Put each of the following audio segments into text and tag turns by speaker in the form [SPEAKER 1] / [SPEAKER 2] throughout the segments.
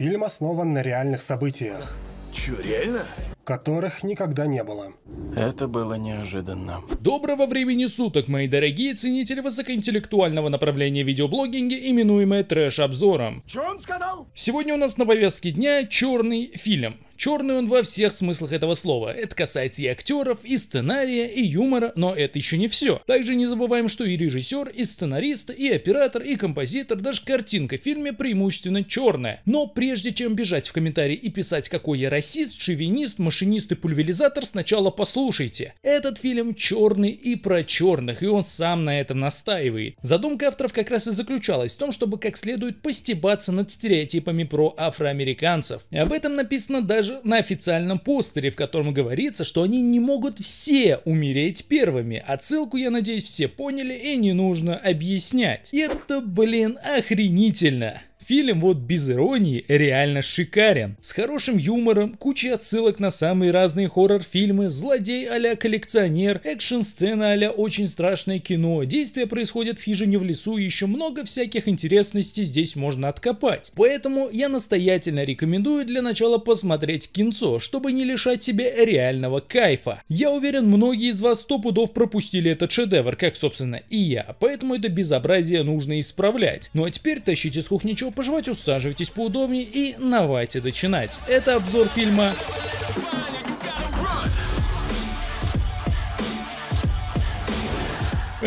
[SPEAKER 1] Фильм основан на реальных событиях. Чё, реально? которых никогда не было. Это было неожиданно. Доброго времени суток, мои дорогие ценители высокоинтеллектуального направления видеоблогинга, именуемое трэш-обзором. Что он сказал? Сегодня у нас на повестке дня черный фильм. Черный он во всех смыслах этого слова. Это касается и актеров, и сценария, и юмора, но это еще не все. Также не забываем, что и режиссер, и сценарист, и оператор, и композитор, даже картинка в фильме преимущественно черная. Но прежде чем бежать в комментарии и писать, какой я расист, шовинист, машинист и пульверизатор, сначала послушайте. Этот фильм черный и про черных, и он сам на этом настаивает. Задумка авторов как раз и заключалась в том, чтобы как следует постебаться над стереотипами про афроамериканцев. И об этом написано даже на официальном постере, в котором говорится, что они не могут все умереть первыми. Отсылку, а я надеюсь, все поняли и не нужно объяснять. Это, блин, охренительно. Фильм вот без иронии реально шикарен. С хорошим юмором, кучей отсылок на самые разные хоррор-фильмы, злодей а коллекционер, экшн-сцена а очень страшное кино, действия происходят в хижине в лесу и еще много всяких интересностей здесь можно откопать. Поэтому я настоятельно рекомендую для начала посмотреть кинцо, чтобы не лишать себе реального кайфа. Я уверен, многие из вас сто пудов пропустили этот шедевр, как собственно и я, поэтому это безобразие нужно исправлять. Ну а теперь тащите с кухни чё пожевать, усаживайтесь поудобнее и давайте начинать. Это обзор фильма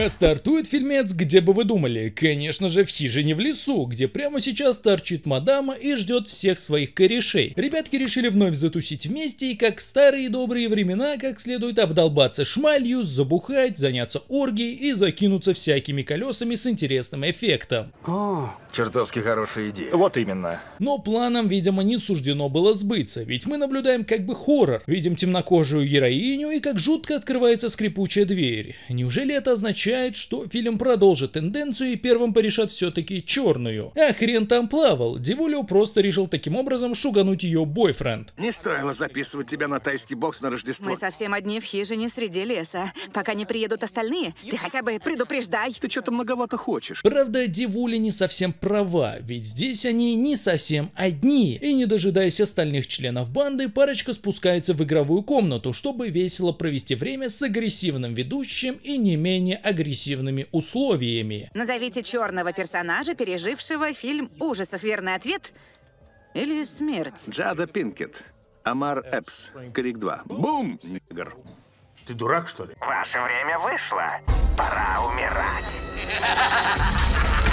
[SPEAKER 1] Стартует фильмец, где бы вы думали? Конечно же, в хижине в лесу, где прямо сейчас торчит мадама и ждет всех своих корешей. Ребятки решили вновь затусить вместе и, как в старые добрые времена, как следует обдолбаться шмалью, забухать, заняться оргией и закинуться всякими колесами с интересным эффектом. А, Чертовски хорошая идея. Вот именно. Но планам, видимо, не суждено было сбыться, ведь мы наблюдаем как бы хоррор. Видим темнокожую героиню и как жутко открывается скрипучая дверь. Неужели это означает, что фильм продолжит тенденцию и первым порешат все-таки черную? А хрен там плавал, Дивулио просто решил таким образом шугануть ее бойфренд. Не стоило записывать тебя на тайский бокс на Рождество. Мы совсем одни в хижине среди леса. Пока не приедут остальные, ты хотя бы предупреждай. Ты что-то многовато хочешь. Правда, Дивули не совсем права, ведь здесь они не совсем одни. И не дожидаясь остальных членов банды, парочка спускается в игровую комнату, чтобы весело провести время с агрессивным ведущим и не менее агрессивными условиями. Назовите черного персонажа, пережившего фильм ужасов. Верный ответ или смерть? Джада Пинкет. Амар Эпс. Крик 2. Бум! Нигер. Ты дурак, что ли? Ваше время вышло. Пора умирать.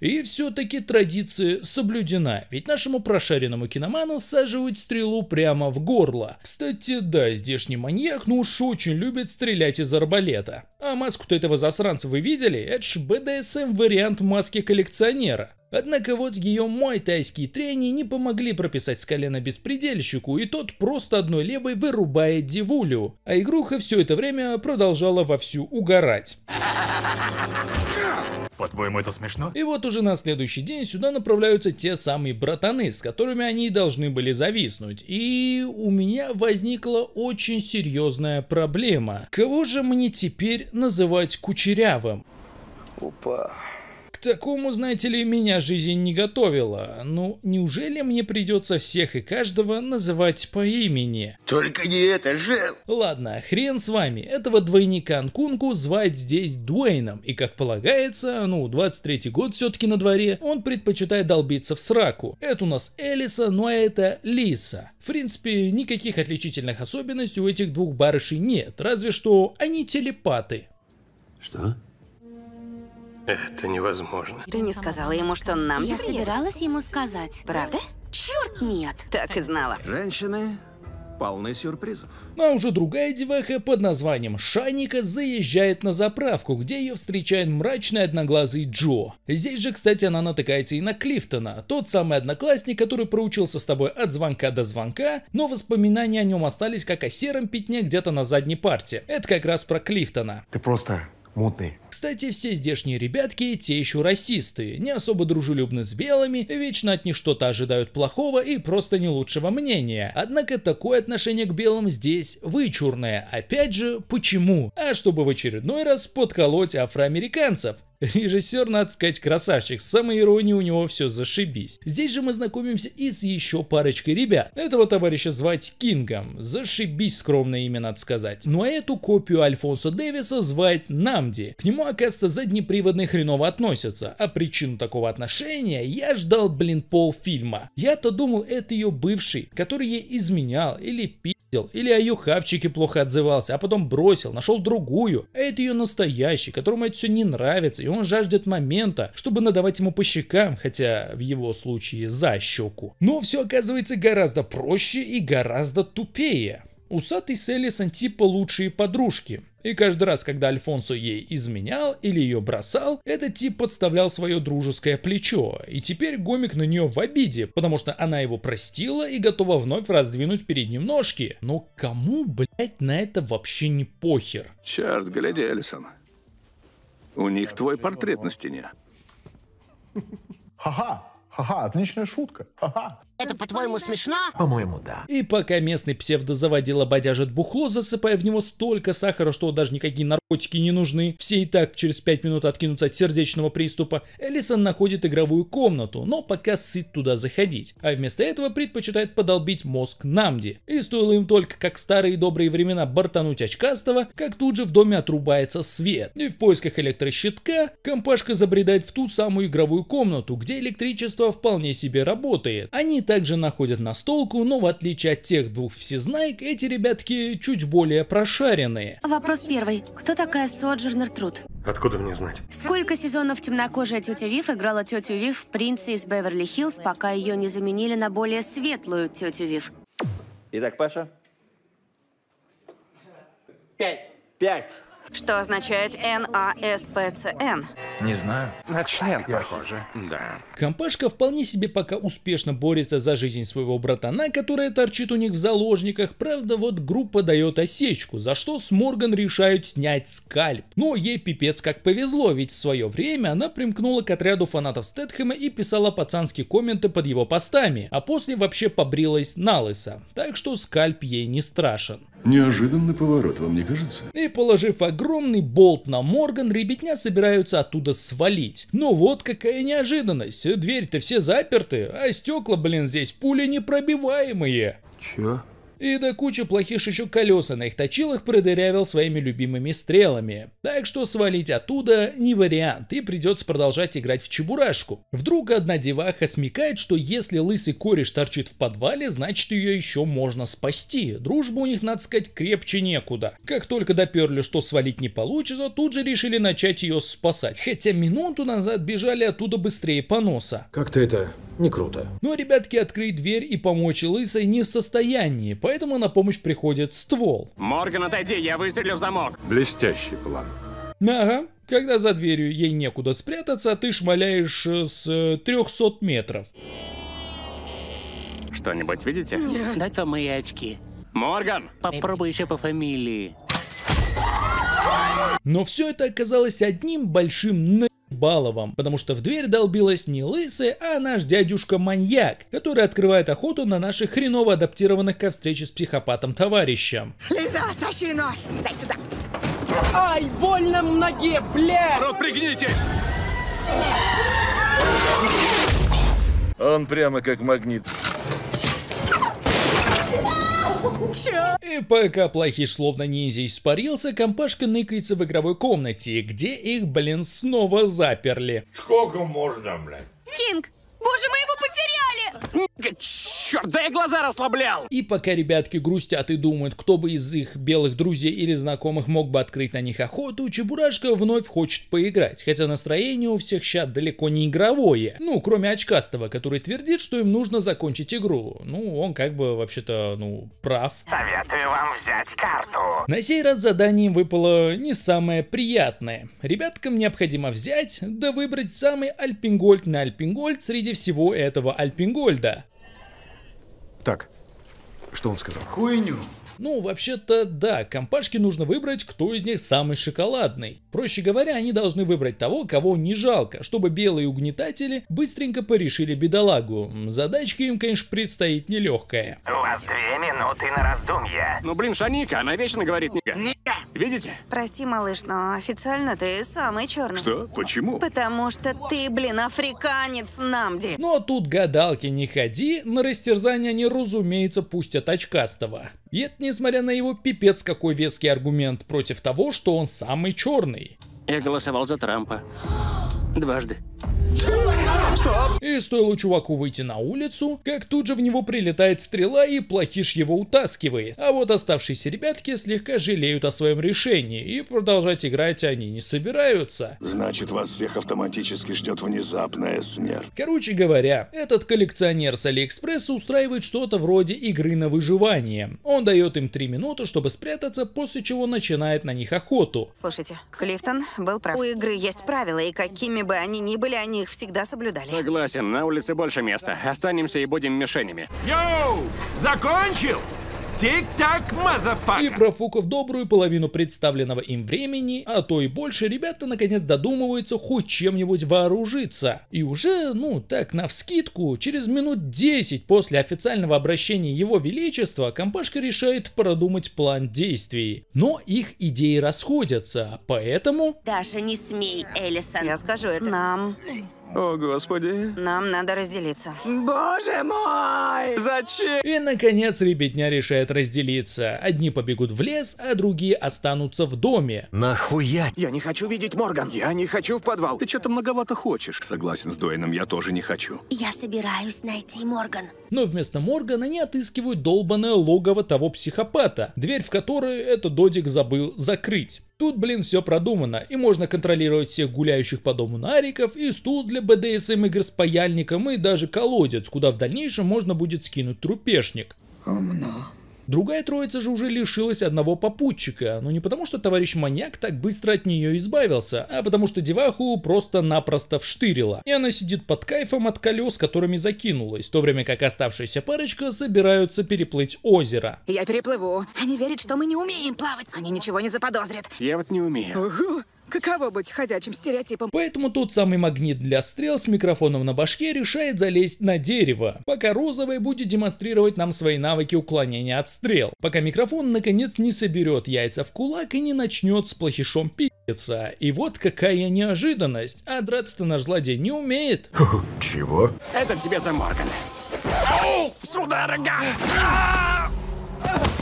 [SPEAKER 1] И все-таки традиция соблюдена, ведь нашему прошаренному киноману всаживают стрелу прямо в горло. Кстати, да, здешний маньяк, ну уж очень любит стрелять из арбалета. А маску-то этого засранца вы видели? Это ж BDSM вариант маски коллекционера. Однако вот ее мой тайские трени не помогли прописать с колена беспредельщику, и тот просто одной левой вырубает дивулю. А игруха все это время продолжала вовсю угорать. По-твоему, это смешно? И вот уже на следующий день сюда направляются те самые братаны, с которыми они должны были зависнуть. И у меня возникла очень серьезная проблема. Кого же мне теперь называть кучерявым. Опа такому, знаете ли, меня жизнь не готовила. Ну, неужели мне придется всех и каждого называть по имени? Только не это же! Ладно, хрен с вами. Этого двойника Анкунку звать здесь Дуэйном. И как полагается, ну, 23-й год все-таки на дворе, он предпочитает долбиться в сраку. Это у нас Элиса, ну а это Лиса. В принципе, никаких отличительных особенностей у этих двух барышей нет, разве что они телепаты. Что? Это невозможно. Ты не сказала ему, что нам Я собиралась ему сказать. Правда? Черт, нет. Так и знала. Женщины полны сюрпризов. А уже другая деваха под названием Шаника заезжает на заправку, где ее встречает мрачный одноглазый Джо. Здесь же, кстати, она натыкается и на Клифтона, тот самый одноклассник, который проучился с тобой от звонка до звонка, но воспоминания о нем остались как о сером пятне где-то на задней парте. Это как раз про Клифтона. Ты просто мутный. Кстати, все здешние ребятки те еще расисты, не особо дружелюбны с белыми, вечно от них что-то ожидают плохого и просто не лучшего мнения. Однако такое отношение к белым здесь вычурное. Опять же, почему? А чтобы в очередной раз подколоть афроамериканцев. Режиссер, надо сказать, красавчик, самой иронией у него все зашибись. Здесь же мы знакомимся и с еще парочкой ребят. Этого товарища звать Кингом, зашибись скромное имя, надо сказать. Ну а эту копию Альфонсо Дэвиса звать Намди. К нему, оказывается, заднеприводный хреново относятся, а причину такого отношения я ждал, блин, полфильма. Я-то думал, это ее бывший, который ей изменял или пи***. Или о ее хавчике плохо отзывался, а потом бросил, нашел другую. А это ее настоящий, которому это все не нравится, и он жаждет момента, чтобы надавать ему по щекам, хотя в его случае за щеку. Но все оказывается гораздо проще и гораздо тупее. Усатый с Элисом типа лучшие подружки. И каждый раз, когда Альфонсо ей изменял или ее бросал, этот тип подставлял свое дружеское плечо, и теперь гомик на нее в обиде, потому что она его простила и готова вновь раздвинуть перед ним ножки. Но кому, блять, на это вообще не похер? Черт, гляди, Элисон, у них твой портрет на стене. Ха-ха! Ха-ха, отличная шутка. Ха-ха. Это, по-твоему, смешно? По-моему, да. И пока местный псевдо псевдозаводила бодяжит бухло, засыпая в него столько сахара, что даже никакие наркотики не нужны, все и так через 5 минут откинутся от сердечного приступа, Элисон находит игровую комнату, но пока сыт туда заходить, а вместо этого предпочитает подолбить мозг Намди. И стоило им только, как в старые добрые времена, бортануть очкастого, как тут же в доме отрубается свет. И в поисках электрощитка компашка забредает в ту самую игровую комнату, где электричество вполне себе работает. Они также находят настолку, но в отличие от тех двух всезнаек, эти ребятки чуть более прошаренные. Вопрос первый. Кто такая Соджернер Труд? Откуда мне знать? Сколько сезонов темнокожая тетя Вив играла тетю Вив в «Принце из Беверли-Хиллз», пока ее не заменили на более светлую тетю Вив? Итак, Паша? Пять. Пять что означает НАСПЦН. А не знаю. На член похоже. Да. Компашка вполне себе пока успешно борется за жизнь своего братана, которая торчит у них в заложниках. Правда, вот группа дает осечку, за что с Морган решают снять скальп. Но ей пипец как повезло, ведь в свое время она примкнула к отряду фанатов Стэтхэма и писала пацанские комменты под его постами, а после вообще побрилась на лысо. Так что скальп ей не страшен. Неожиданный поворот, вам не кажется? И положив огромный болт на Морган, ребятня собираются оттуда свалить. Но вот какая неожиданность. Дверь-то все заперты, а стекла, блин, здесь пули непробиваемые. Чё? И до кучи плохих еще колеса на их точилах продырявил своими любимыми стрелами. Так что свалить оттуда не вариант, и придется продолжать играть в чебурашку. Вдруг одна деваха смекает, что если лысый кореш торчит в подвале, значит ее еще можно спасти. Дружба у них, надо сказать, крепче некуда. Как только доперли, что свалить не получится, тут же решили начать ее спасать. Хотя минуту назад бежали оттуда быстрее поноса. Как то это не круто. Но ребятки открыть дверь и помочь лысой не в состоянии, поэтому на помощь приходит ствол. Морган, отойди, я выстрелю в замок. Блестящий план. Ага, когда за дверью ей некуда спрятаться, ты шмаляешь э, с 300 э, метров. Что-нибудь видите? Нет. дать мои очки. Морган! Попробуй еще по фамилии. Но все это оказалось одним большим на Баловым, потому что в дверь долбилась не лысый, а наш дядюшка-маньяк, который открывает охоту на наших хреново адаптированных ко встрече с психопатом товарищем. Лиза, тащи нож! Дай сюда! Ай, больно в ноге, бля! Рот, пригнитесь! Он прямо как магнит. И пока плохий словно ниндзя испарился, компашка ныкается в игровой комнате, где их, блин, снова заперли. Сколько можно, блядь? Кинг, боже, мы его потеряли! Черт, да я глаза расслаблял! И пока ребятки грустят и думают, кто бы из их белых друзей или знакомых мог бы открыть на них охоту, Чебурашка вновь хочет поиграть, хотя настроение у всех щат далеко не игровое. Ну, кроме очкастого, который твердит, что им нужно закончить игру. Ну, он как бы вообще-то, ну, прав. Советую вам взять карту. На сей раз задание выпало не самое приятное. Ребяткам необходимо взять, да выбрать самый альпингольд на альпингольд среди всего этого альпингольда. Так, что он сказал? Хуйню. Ну, вообще-то, да, компашке нужно выбрать, кто из них самый шоколадный. Проще говоря, они должны выбрать того, кого не жалко, чтобы белые угнетатели быстренько порешили бедолагу. Задачка им, конечно, предстоит нелегкая. У вас две минуты на раздумья. Ну, блин, Шаника, она вечно говорит ника. Ника! Видите? Прости, малыш, но официально ты самый черный. Что? Почему? Потому что ты, блин, африканец, Намди. Но тут гадалки не ходи, на растерзание они, разумеется, пустят очкастого. И это несмотря на его пипец какой веский аргумент против того, что он самый черный. Я голосовал за Трампа. Дважды что... И стоило чуваку выйти на улицу, как тут же в него прилетает стрела и плохиш его утаскивает. А вот оставшиеся ребятки слегка жалеют о своем решении, и продолжать играть они не собираются. Значит, вас всех автоматически ждет внезапная смерть. Короче говоря, этот коллекционер с Алиэкспресса устраивает что-то вроде игры на выживание. Он дает им три минуты, чтобы спрятаться, после чего начинает на них охоту. Слушайте, Клифтон был прав. У игры есть правила, и какими бы они ни были, они их всегда соблюдали. Согласен, на улице больше места. Останемся и будем мишенями. Йоу! Закончил? Тик-так, мазафака! И профукав добрую половину представленного им времени, а то и больше, ребята наконец додумываются хоть чем-нибудь вооружиться. И уже, ну так, навскидку, через минут 10 после официального обращения его величества, компашка решает продумать план действий. Но их идеи расходятся, поэтому... Даша, не смей, Элисон. Я скажу это. Нам о, господи. Нам надо разделиться. Боже мой! Зачем? И, наконец, ребятня решает разделиться. Одни побегут в лес, а другие останутся в доме. Нахуя? Я не хочу видеть Морган. Я не хочу в подвал. Ты что-то многовато хочешь. Согласен с Дуэйном, я тоже не хочу. Я собираюсь найти Морган. Но вместо Моргана они отыскивают долбанное логово того психопата, дверь в которую этот додик забыл закрыть. Тут, блин, все продумано, и можно контролировать всех гуляющих по дому нариков, и стул для бдсм игр с паяльником, и даже колодец, куда в дальнейшем можно будет скинуть трупешник. Умно. Другая троица же уже лишилась одного попутчика, но ну, не потому, что товарищ маньяк так быстро от нее избавился, а потому что деваху просто-напросто вштырила. И она сидит под кайфом от колес, которыми закинулась, в то время как оставшаяся парочка собираются переплыть озеро. Я переплыву. Они верят, что мы не умеем плавать. Они ничего не заподозрят. Я вот не умею. Угу. Каково быть ходячим стереотипом? Поэтому тот самый магнит для стрел с микрофоном на башке решает залезть на дерево, пока розовый будет демонстрировать нам свои навыки уклонения от стрел, пока микрофон наконец не соберет яйца в кулак и не начнет с плохишом пи***ться. И вот какая неожиданность, а драться-то наш злодей не умеет. Чего? Это тебе за Моргана. Эй, судорога!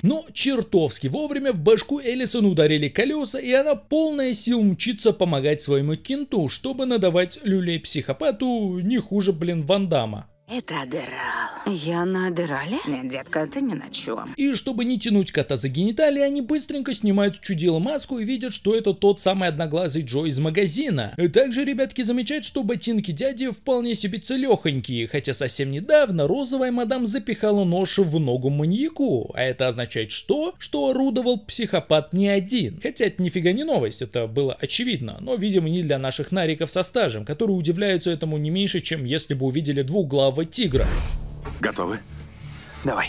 [SPEAKER 1] Но чертовски вовремя в башку Эллисон ударили колеса, и она полная сил мчится помогать своему кенту, чтобы надавать люлей психопату не хуже, блин, Вандама. Это Адерал. Я на Адерале? Нет, детка, ты ни на чем. И чтобы не тянуть кота за гениталии, они быстренько снимают с чудила маску и видят, что это тот самый одноглазый Джо из магазина. Также ребятки замечают, что ботинки дяди вполне себе целехонькие, хотя совсем недавно розовая мадам запихала нож в ногу маньяку. А это означает что? Что орудовал психопат не один. Хотя это нифига не новость, это было очевидно, но видимо не для наших нариков со стажем, которые удивляются этому не меньше, чем если бы увидели двух глав лапы тигра. Готовы? Давай.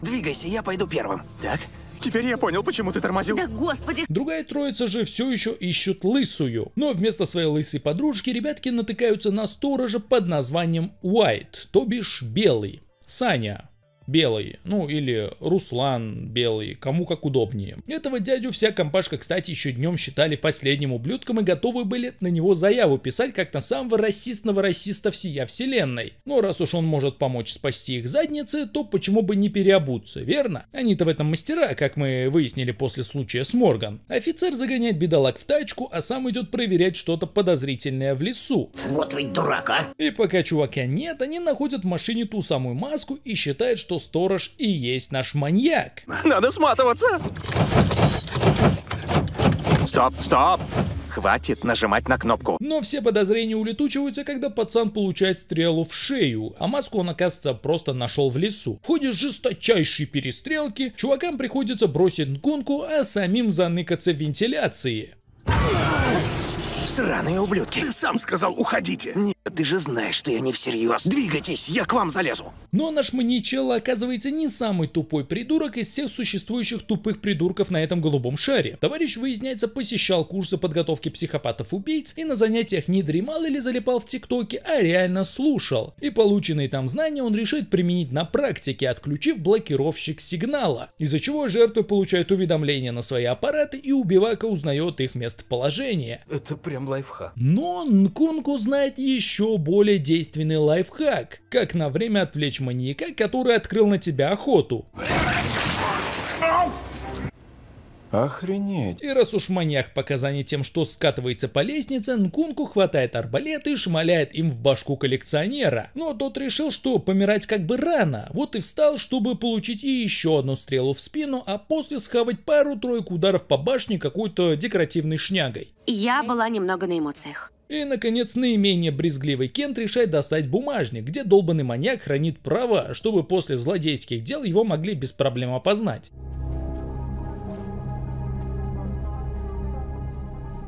[SPEAKER 1] Двигайся, я пойду первым. Так. Теперь я понял, почему ты тормозил. Да господи! Другая троица же все еще ищут лысую. Но вместо своей лысой подружки ребятки натыкаются на сторожа под названием Уайт, то бишь белый. Саня, Белый, ну или Руслан Белый, кому как удобнее. Этого дядю вся компашка, кстати, еще днем считали последним ублюдком и готовы были на него заяву писать, как на самого расистного расиста всея вселенной. Но ну, раз уж он может помочь спасти их задницы, то почему бы не переобуться, верно? Они-то в этом мастера, как мы выяснили после случая с Морган. Офицер загоняет бедолаг в тачку, а сам идет проверять что-то подозрительное в лесу. Вот ведь дурак, а! И пока чувака нет, они находят в машине ту самую маску и считают, что что сторож и есть наш маньяк. Надо сматываться. Стоп, стоп! Хватит нажимать на кнопку. Но все подозрения улетучиваются, когда пацан получает стрелу в шею, а маску он, оказывается, просто нашел в лесу. В ходе жесточайшей перестрелки чувакам приходится бросить гонку, а самим заныкаться в вентиляции. Сраные ублюдки. Ты сам сказал, уходите. Нет, ты же знаешь, что я не всерьез. Двигайтесь, я к вам залезу. Но наш маничелло оказывается не самый тупой придурок из всех существующих тупых придурков на этом голубом шаре. Товарищ, выясняется, посещал курсы подготовки психопатов-убийц и на занятиях не дремал или залипал в ТикТоке, а реально слушал. И полученные там знания он решит применить на практике, отключив блокировщик сигнала, из-за чего жертвы получают уведомления на свои аппараты и убивака узнает их местоположение. Это прям прям лайфхак. Но Нкунку знает еще более действенный лайфхак, как на время отвлечь маньяка, который открыл на тебя охоту. Охренеть. И раз уж маньяк показаний тем, что скатывается по лестнице, Нкунку хватает арбалет и шмаляет им в башку коллекционера. Но тот решил, что помирать как бы рано, вот и встал, чтобы получить и еще одну стрелу в спину, а после схавать пару-тройку ударов по башне какой-то декоративной шнягой. Я была немного на эмоциях. И, наконец, наименее брезгливый Кент решает достать бумажник, где долбанный маньяк хранит права, чтобы после злодейских дел его могли без проблем опознать.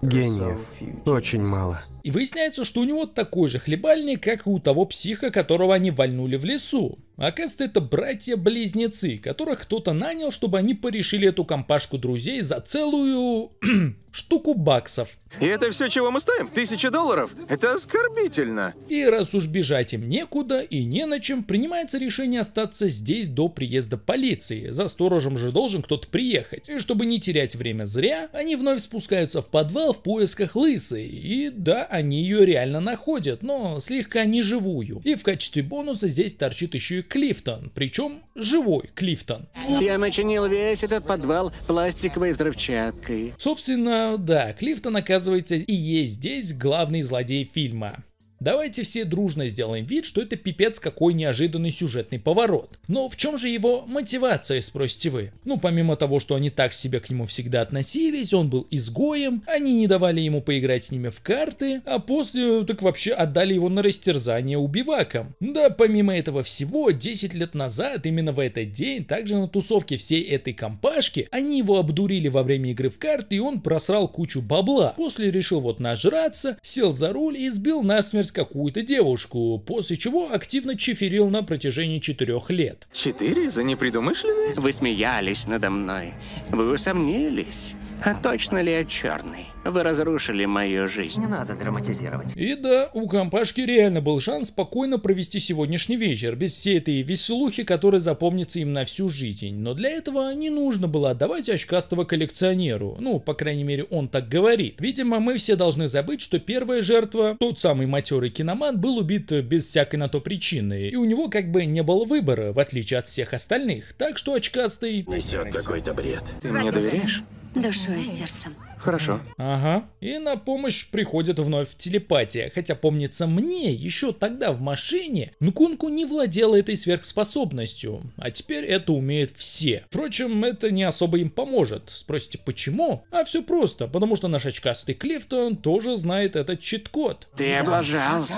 [SPEAKER 1] Гениев. Очень мало. И выясняется, что у него такой же хлебальник, как и у того психа, которого они вальнули в лесу. А оказывается, это братья-близнецы, которых кто-то нанял, чтобы они порешили эту компашку друзей за целую... штуку баксов. И это все, чего мы стоим? Тысяча долларов? Это оскорбительно. И раз уж бежать им некуда и не на чем, принимается решение остаться здесь до приезда полиции. За сторожем же должен кто-то приехать. И чтобы не терять время зря, они вновь спускаются в подвал в поисках лысой. И да, они ее реально находят, но слегка не живую. И в качестве бонуса здесь торчит еще и Клифтон. Причем живой Клифтон. Я начинил весь этот подвал пластиковой взрывчаткой. Собственно, Э, да, Клифтон, оказывается, и есть здесь главный злодей фильма. Давайте все дружно сделаем вид, что это пипец какой неожиданный сюжетный поворот. Но в чем же его мотивация, спросите вы? Ну, помимо того, что они так себя к нему всегда относились, он был изгоем, они не давали ему поиграть с ними в карты, а после э, так вообще отдали его на растерзание убивакам. Да, помимо этого всего, 10 лет назад, именно в этот день, также на тусовке всей этой компашки, они его обдурили во время игры в карты, и он просрал кучу бабла. После решил вот нажраться, сел за руль и сбил насмерть какую-то девушку, после чего активно чиферил на протяжении четырех лет. Четыре за непредумышленные? Вы смеялись надо мной. Вы усомнились. А точно ли я черный? Вы разрушили мою жизнь. Не надо драматизировать. И да, у компашки реально был шанс спокойно провести сегодняшний вечер, без всей этой веселухи, которая запомнится им на всю жизнь. Но для этого не нужно было отдавать очкастого коллекционеру. Ну, по крайней мере, он так говорит. Видимо, мы все должны забыть, что первая жертва, тот самый матерый киноман, был убит э, без всякой на то причины. И у него как бы не было выбора, в отличие от всех остальных. Так что очкастый... Несет какой-то бред. Ты мне доверяешь? Душой и сердцем. Хорошо. Ага. И на помощь приходит вновь телепатия. Хотя, помнится мне, еще тогда в машине Нкунку не владела этой сверхспособностью. А теперь это умеют все. Впрочем, это не особо им поможет. Спросите, почему? А все просто, потому что наш очкастый Клифтон тоже знает этот чит-код. Ты облажался.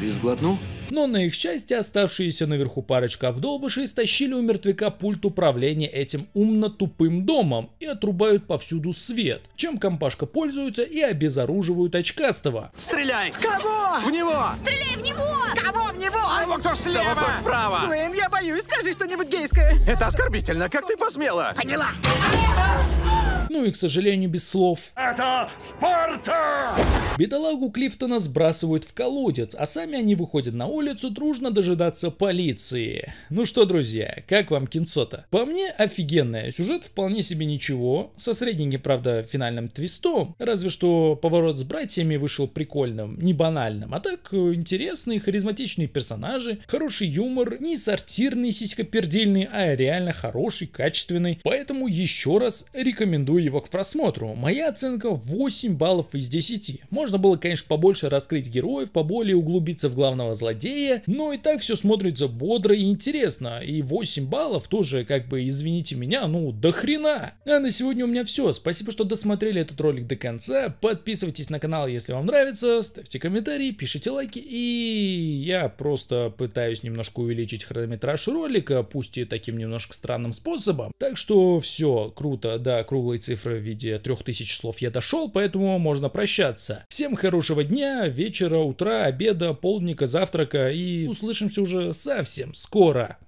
[SPEAKER 1] Ты сглотнул? Но на их счастье оставшиеся наверху парочка обдолбышей стащили у мертвяка пульт управления этим умно-тупым домом и отрубают повсюду свет, чем компашка пользуется и обезоруживают очкастого. Стреляй! Кого? В него! Стреляй в него! Кого в него? А его кто слева? Того, кто справа! Блин, я боюсь, скажи что-нибудь гейское. Это оскорбительно, как ты посмела? Поняла ну и, к сожалению, без слов. Это Спарта! Бедолагу Клифтона сбрасывают в колодец, а сами они выходят на улицу дружно дожидаться полиции. Ну что, друзья, как вам кинцо-то? По мне, офигенная. Сюжет вполне себе ничего, со средненьким, правда, финальным твистом. Разве что поворот с братьями вышел прикольным, не банальным. А так, э, интересные, харизматичные персонажи, хороший юмор, не сортирный сиськопердельный, а реально хороший, качественный. Поэтому еще раз рекомендую его к просмотру. Моя оценка 8 баллов из 10. Можно было, конечно, побольше раскрыть героев, поболее углубиться в главного злодея, но и так все смотрится бодро и интересно. И 8 баллов тоже, как бы, извините меня, ну до хрена. А на сегодня у меня все. Спасибо, что досмотрели этот ролик до конца. Подписывайтесь на канал, если вам нравится, ставьте комментарии, пишите лайки. И я просто пытаюсь немножко увеличить хронометраж ролика, пусть и таким немножко странным способом. Так что все, круто, да, круглый цифр цифра в виде трех тысяч слов я дошел, поэтому можно прощаться. Всем хорошего дня, вечера, утра, обеда, полдника, завтрака и услышимся уже совсем скоро.